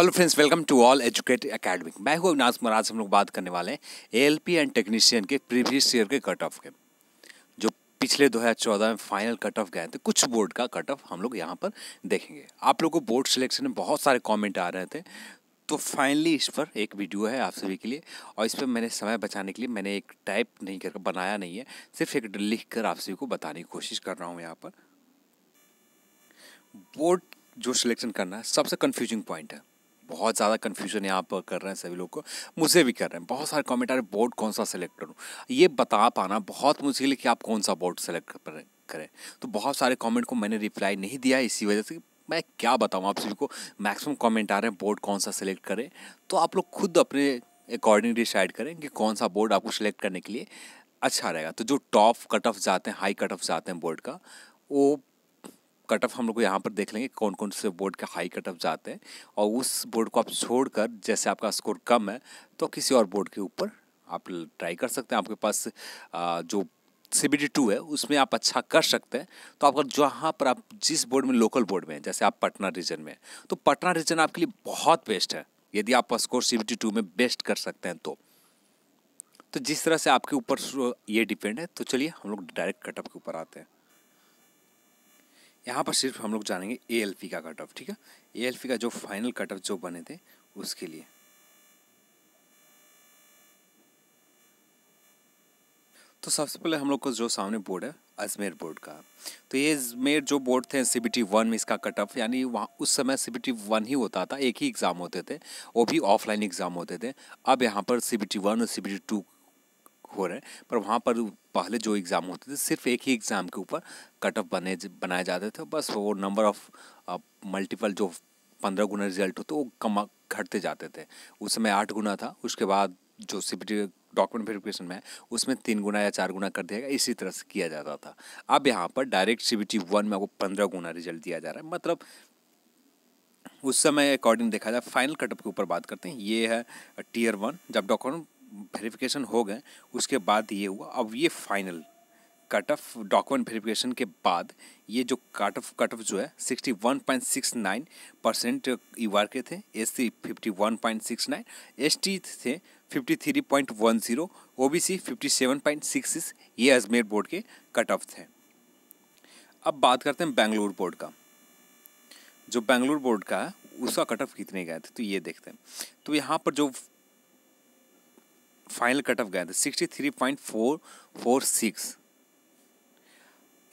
hello friends welcome to all educate academic मैं हूं अविनाश महाराज हम लोग बात करने वाले हैं पी एंड टेक्नीशियन के प्रीवियस ईयर के कट ऑफ के जो पिछले 2014 में फाइनल कट ऑफ गए थे तो कुछ बोर्ड का कट ऑफ हम लोग यहाँ पर देखेंगे आप लोगों को बोर्ड सिलेक्शन में बहुत सारे कमेंट आ रहे थे तो फाइनली इस पर एक वीडियो है आप सभी के लिए और इस पर मैंने समय बचाने के लिए मैंने एक टाइप नहीं कर बनाया नहीं है सिर्फ एक लिख कर आप सभी को बताने की कोशिश कर रहा हूँ यहाँ पर बोर्ड जो सिलेक्शन करना है सबसे कन्फ्यूजिंग पॉइंट है बहुत ज़्यादा कन्फ्यूजन यहाँ पर कर रहे हैं सभी लोग को मुझे भी कर रहे हैं बहुत सारे कॉमेंट आ रहे हैं बोर्ड कौन सा सेलेक्ट करूँ ये बता पाना बहुत मुश्किल है कि आप कौन सा बोर्ड सेलेक्ट करें तो बहुत सारे कॉमेंट को मैंने रिप्लाई नहीं दिया इसी वजह से मैं क्या बताऊँ आप सभी को मैक्सिमम कमेंट आ रहे हैं बोर्ड कौन सा सेलेक्ट करें तो आप लोग खुद अपने अकॉर्डिंग डिसाइड करें कि कौन सा बोर्ड आपको सेलेक्ट करने के लिए अच्छा रहेगा तो जो टॉप कट ऑफ जाते हैं हाई कट ऑफ जाते हैं बोर्ड का वो कट ऑफ हम लोग यहाँ पर देख लेंगे कौन कौन से बोर्ड के हाई कट ऑफ जाते हैं और उस बोर्ड को आप छोड़कर जैसे आपका स्कोर कम है तो किसी और बोर्ड के ऊपर आप ट्राई कर सकते हैं आपके पास जो सी बी डी टू है उसमें आप अच्छा कर सकते हैं तो आपका जहाँ पर आप जिस बोर्ड में लोकल बोर्ड में हैं जैसे आप पटना रीजन में तो पटना रीजन आपके लिए बहुत बेस्ट है यदि आप स्कोर सी बी टू में बेस्ट कर सकते हैं तो तो जिस तरह से आपके ऊपर ये डिपेंड है तो चलिए हम लोग डायरेक्ट कटअप के ऊपर आते हैं यहाँ पर सिर्फ हम लोग जानेंगे ए का कट ऑफ ठीक है ए का जो फाइनल कट ऑफ जो बने थे उसके लिए तो सबसे पहले हम लोग को जो सामने बोर्ड है अजमेर बोर्ड का तो ये अजमेर जो बोर्ड थे सी बी टी वन में इसका कट ऑफ यानी वहाँ उस समय सी बी टी वन ही होता था एक ही एग्ज़ाम होते थे वो भी ऑफलाइन एग्ज़ाम होते थे अब यहाँ पर सी बी टी वन और सी बी टी टू हो रहे हैं पर वहाँ पर पहले जो एग्ज़ाम होते थे सिर्फ एक ही एग्ज़ाम के ऊपर कट ऑफ बने बनाए जाते थे बस वो नंबर ऑफ मल्टीपल जो पंद्रह गुना रिजल्ट होते वो कम घटते जाते थे उस समय आठ गुना था उसके बाद जो सी डॉक्यूमेंट वेरिफिकेशन में उसमें तीन गुना या चार गुना कर दिया गया इसी तरह से किया जाता था अब यहाँ पर direct C B T one में आपको पंद्रह गुना रिजल्ट दिया जा रहा है मतलब उस समय अकॉर्डिंग देखा जाए फाइनल कटअप के ऊपर बात करते हैं ये है टीयर वन जब डॉक्यूमेंट वेरिफिकेशन हो गए उसके बाद ये हुआ अब ये final cut off document verification के बाद ये जो कट ऑफ कट ऑफ जो है sixty one point six nine percent U R के थे S C fifty one point six nine S T थे fifty three point one zero O B C fifty seven point six six ये Ajmer board के cut off थे अब बात करते हैं बेंगलुरु बोर्ड का जो बेंगलुरु बोर्ड का है उसका कट ऑफ कितने गए थे तो ये देखते हैं तो यहाँ पर जो फाइनल कट ऑफ गया था sixty three point four four six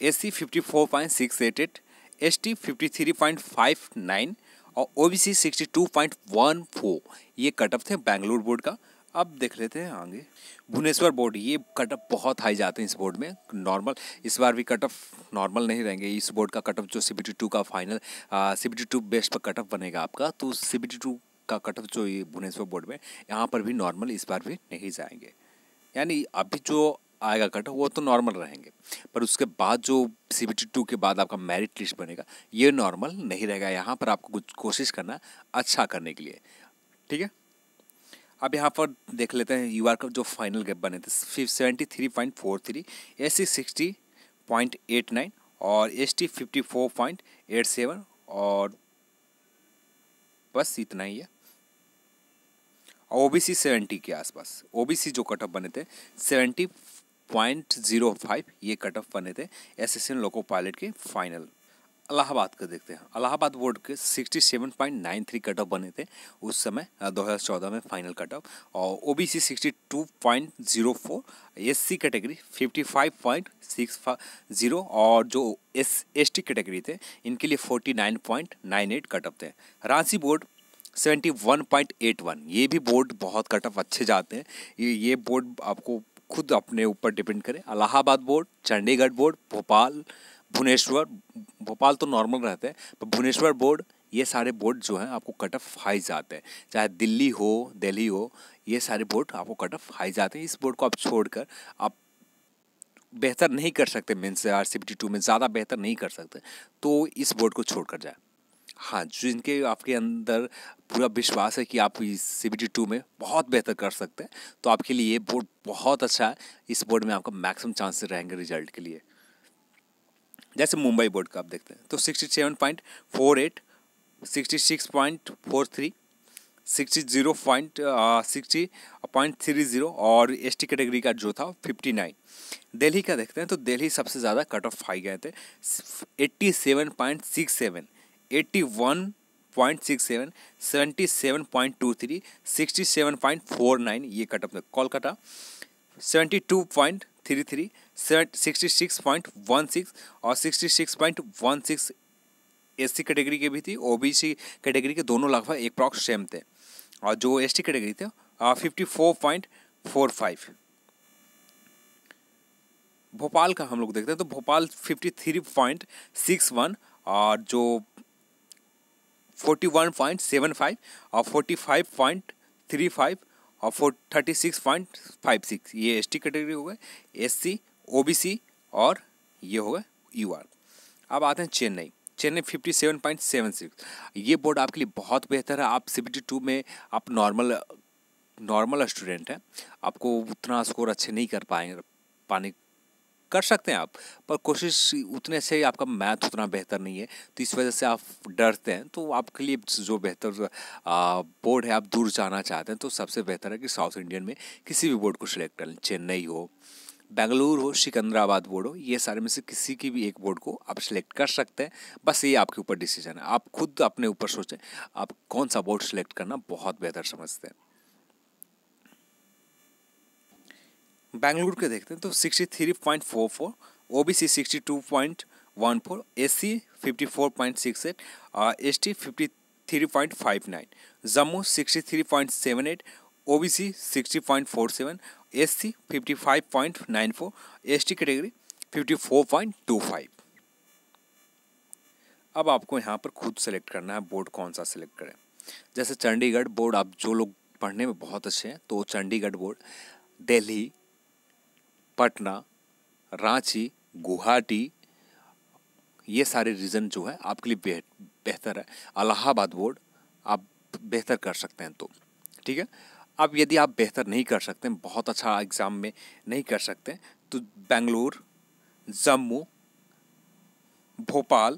S C fifty four point six eight eight S T fifty three point five nine और O B C sixty two point one four ये cut off थे Bangalore board का अब देख लेते हैं आगे Bhubaneswar board ये कट ऑफ बहुत हाई जाते हैं इस बोर्ड में नॉर्मल इस बार भी कट ऑफ नॉर्मल नहीं रहेंगे इस बोर्ड का कट ऑफ जो सी बी टी टू का final C B T two best पर कट ऑफ बनेगा आपका तो सी बी टी टू का कट ऑफ जो भुवनेश्वर बोर्ड में यहाँ पर भी नॉर्मल इस बार भी नहीं जाएंगे यानी अभी जो आएगा कट वो तो नॉर्मल रहेंगे पर उसके बाद जो सी बी टी टू के बाद आपका मेरिट लिस्ट बनेगा ये नॉर्मल नहीं रहेगा यहाँ पर आपको कुछ कोशिश करना अच्छा करने के लिए ठीक है अब यहाँ पर देख लेते हैं यू आर का जो फाइनल गैप बने थे seventy three point four three S C sixty point eight nine और S T fifty four point eight seven और बस इतना ही है ओ बी सी सेवेंटी के आसपास ओ बी सी जो कट ऑफ बने थे सेवेंटी पॉइंट जीरो फाइव ये कट ऑफ बने थे S S N loco pilot के फाइनल अलाहाबाद का देखते हैं अलाहाबाद बोर्ड के sixty seven point three cut off बने थे उस समय दो हज़ार चौदह में फाइनल कट ऑफ और O B C sixty two point zero four S C category fifty five point six zero और जो एस एस टी कैटेगरी थे इनके लिए forty nine point nine eight cut off थे Ranchi board seventy one point eight one ये भी board बहुत cut off अच्छे जाते हैं ये ये बोर्ड आपको खुद अपने ऊपर डिपेंड करें अलाहाबाद बोर्ड चंडीगढ़ बोर्ड भोपाल भुवनेश्वर भोपाल तो नॉर्मल रहते हैं पर भुवनेश्वर बोर्ड ये सारे बोर्ड जो हैं आपको कट ऑफ हाई जाते हैं चाहे दिल्ली हो दिल्ली हो ये सारे बोर्ड आपको कट ऑफ हाई जाते हैं इस बोर्ड को आप छोड़कर आप बेहतर नहीं कर सकते मेन्स आर सी बी टी टू में ज़्यादा बेहतर नहीं कर सकते तो इस बोर्ड को छोड़ कर जाए हाँ जिनके आपके अंदर पूरा विश्वास है कि आप इस सी बी टी टू में बहुत बेहतर कर सकते हैं तो आपके लिए ये बोर्ड बहुत अच्छा है इस बोर्ड में आपका मैक्सिमम चांसेस रहेंगे रिजल्ट के लिए जैसे मुंबई बोर्ड का आप देखते हैं तो sixty seven point four eight sixty six point four three sixty zero point sixty point three zero और एस टी कैटेगरी का जो था फिफ्टी नाइन दिल्ली का देखते हैं तो दिल्ली सबसे ज़्यादा कट ऑफ हाई गए थे eighty seven point six seven eighty one point six seven seventy seven point two three sixty seven point four nine ये cut off Kolkata seventy two point three three sixty six point one six और sixty six point one six S C category के भी थी ओ B सी category के दोनों लगभग एक प्रॉक्स same थे और जो एस टी कैटेगरी थे fifty four point four five Bhopal का हम लोग देखते हैं तो Bhopal fifty three point six one और जो forty one point seven five और forty five point three five और four thirty six point five six ये एस टी कैटेगरी हो गए एस सी ओ बी सी और ये हो गए यू आर अब आते हैं Chennai Chennai fifty seven point seven six ये बोर्ड आपके लिए बहुत बेहतर है आप सी टू में आप नॉर्मल नॉर्मल स्टूडेंट हैं आपको उतना स्कोर अच्छे नहीं कर पाएंगे पाने कर सकते हैं आप पर कोशिश उतने से आपका मैथ उतना बेहतर नहीं है तो इस वजह से आप डरते हैं तो आपके लिए जो बेहतर बोर्ड है आप दूर जाना चाहते हैं तो सबसे बेहतर है कि साउथ इंडियन में किसी भी बोर्ड को सिलेक्ट कर लें चेन्नई हो बेंगलुरु हो सिकंदराबाद बोर्ड हो ये सारे में से किसी की भी एक बोर्ड को आप सिलेक्ट कर सकते हैं बस ये आपके ऊपर डिसीजन है आप खुद अपने ऊपर सोचें आप कौन सा बोर्ड सिलेक्ट करना बहुत बेहतर समझते हैं बैंगलोर के देखते हैं तो sixty three point four four O B C sixty two point one four S C fifty four point six eight S T fifty three point five nine Jammu sixty three point seven eight O B C sixty point four seven S C fifty five point nine four S T category fifty four point two five अब आपको यहाँ पर खुद select करना है board कौन सा select करें जैसे चंडीगढ़ बोर्ड आप जो लोग पढ़ने में बहुत अच्छे हैं तो चंडीगढ़ बोर्ड दिल्ली पटना रांची गुवाहाटी ये सारे रीज़न जो है आपके लिए बेहतर है अलाहाबाद बोर्ड आप बेहतर कर सकते हैं तो ठीक है अब यदि आप बेहतर नहीं कर सकते बहुत अच्छा एग्ज़ाम में नहीं कर सकते तो बेंगलोर जम्मू भोपाल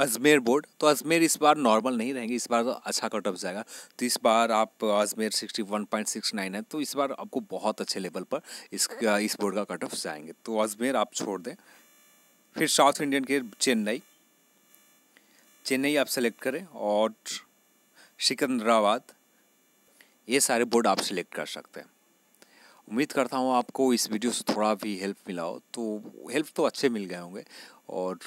अजमेर बोर्ड तो अजमेर इस बार नॉर्मल नहीं रहेंगे इस बार तो अच्छा कट ऑफ जाएगा तो इस बार आप Ajmer sixty one point six nine है तो इस बार आपको बहुत अच्छे लेवल पर इसका इस बोर्ड का कट ऑफ जाएंगे तो अजमेर आप छोड़ दें फिर साउथ इंडियन के चेन्नई चेन्नई आप सेलेक्ट करें और सिकंदराबाद ये सारे बोर्ड आप सेलेक्ट कर सकते हैं उम्मीद करता हूँ आपको इस वीडियो से थोड़ा भी हेल्प मिला हो तो हेल्प तो अच्छे मिल गए होंगे और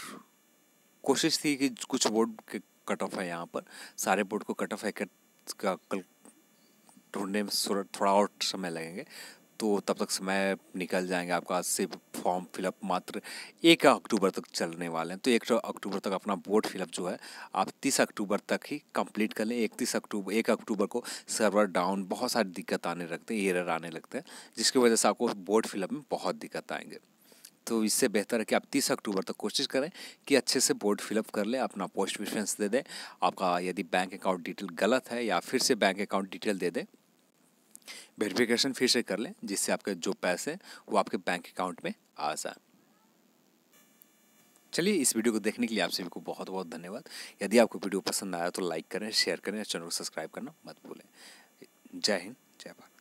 कोशिश थी कि कुछ बोर्ड के कट ऑफ है यहाँ पर सारे बोर्ड को कट ऑफ है का कल ढूंढने में थोड़ा और समय लगेंगे तो तब तक समय निकल जाएंगे आपका से फॉर्म फिलअप मात्र एक अक्टूबर तक चलने वाले हैं तो एक अक्टूबर तक अपना बोर्ड फिलअप जो है आप तीस अक्टूबर तक ही कंप्लीट कर लें इकतीस अक्टूबर एक अक्टूबर को सर्वर डाउन बहुत सारी दिक्कत आने लगते हैं एरर आने लगते हैं जिसकी वजह से आपको बोर्ड फिलअप में बहुत दिक्कत आएंगे तो इससे बेहतर है कि आप तीस अक्टूबर तक कोशिश करें कि अच्छे से बोर्ड फिलअप कर लें अपना पोस्ट प्रिफ्रेंस दे दें आपका यदि बैंक अकाउंट डिटेल गलत है या फिर से बैंक अकाउंट डिटेल दे दें वेरिफिकेशन फिर से कर लें जिससे आपके जो पैसे वो आपके बैंक अकाउंट में आ जाए चलिए इस वीडियो को देखने के लिए आप सभी को बहुत बहुत धन्यवाद यदि आपको वीडियो पसंद आया तो लाइक करें शेयर करें चैनल को सब्सक्राइब करना मत भूलें जय हिंद जय भारत